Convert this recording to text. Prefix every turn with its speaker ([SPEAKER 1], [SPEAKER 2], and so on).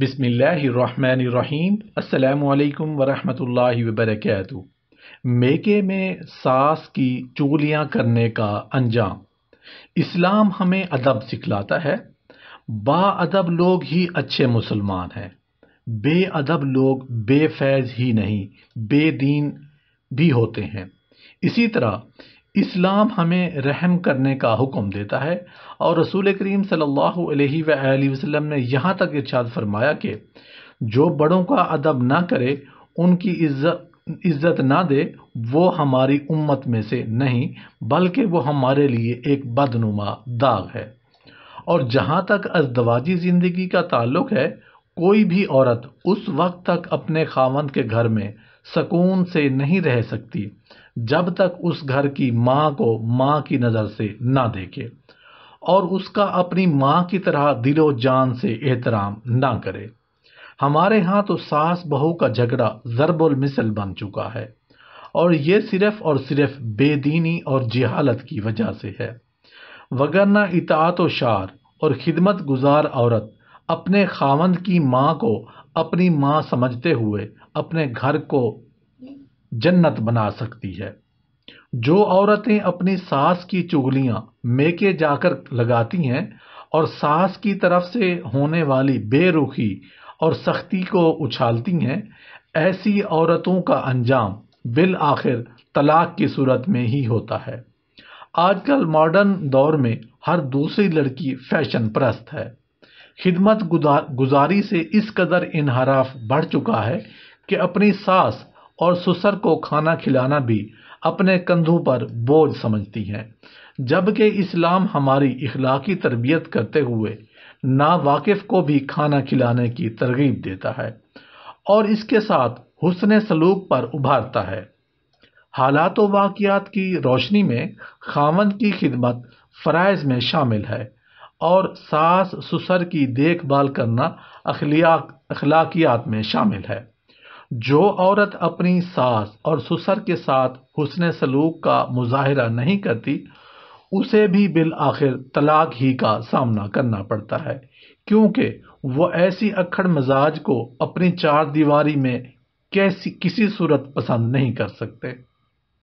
[SPEAKER 1] बिसमीम् अल्लाम वरहमतुल्लाहि वबरकatuh मेके में सास की चुगलियाँ करने का अंजाम इस्लाम हमें अदब सिखलाता है अदब लोग ही अच्छे मुसलमान हैं अदब लोग बेफैज़ ही नहीं बेदीन भी होते हैं इसी तरह इस्लाम हमें रहम करने का हुक्म देता है और रसूल करीम सल्ला वसलम ने यहाँ तक इर्शाद फरमाया कि जो बड़ों का अदब ना करे उनकी इज्जत ना दे वो हमारी उम्मत में से नहीं बल्कि वो हमारे लिए एक बदनुमा दाग है और जहाँ तक अजदवाजी ज़िंदगी का ताल्लुक़ है कोई भी औरत उस वक्त तक अपने खावंद के घर में सकून से नहीं रह सकती जब तक उस घर की माँ को माँ की नज़र से ना देखे और उसका अपनी माँ की तरह दिलो जान से एहतराम ना करे हमारे यहाँ तो सास बहू का झगड़ा ज़रबुल मिसल बन चुका है और ये सिर्फ़ और सिर्फ बेदीनी और जिहालत की वजह से है वगरना इतात और शार और खिदमत गुजार औरत अपने खावंद की माँ को अपनी माँ समझते हुए अपने घर को जन्नत बना सकती है जो औरतें अपनी सास की चुगलियां मेके जाकर लगाती हैं और सास की तरफ से होने वाली बेरुखी और सख्ती को उछालती हैं ऐसी औरतों का अंजाम बिल आखिर तलाक की सूरत में ही होता है आजकल मॉडर्न दौर में हर दूसरी लड़की फैशन प्रस्त है खिदमत गुजारी से इस कदर इनहराफ बढ़ चुका है कि अपनी सास और ससुर को खाना खिलाना भी अपने कंधों पर बोझ समझती हैं जबकि इस्लाम हमारी इखलाकी तरबियत करते हुए नावाकिफ को भी खाना खिलाने की तरगीब देता है और इसके साथ हुसन सलूक पर उभारता है हालात वाकियात की रोशनी में खामद की खिदमत फ़राइज़ में शामिल है और सास सुसर की देखभाल करना अखलाकियात में शामिल है जो औरत अपनी सास और सुसर के साथ हुसन सलूक का मुजाहरा नहीं करती उसे भी बिल आखिर तलाक ही का सामना करना पड़ता है क्योंकि वह ऐसी अखड़ मिजाज को अपनी चार दीवारी में कैसी किसी सूरत पसंद नहीं कर सकते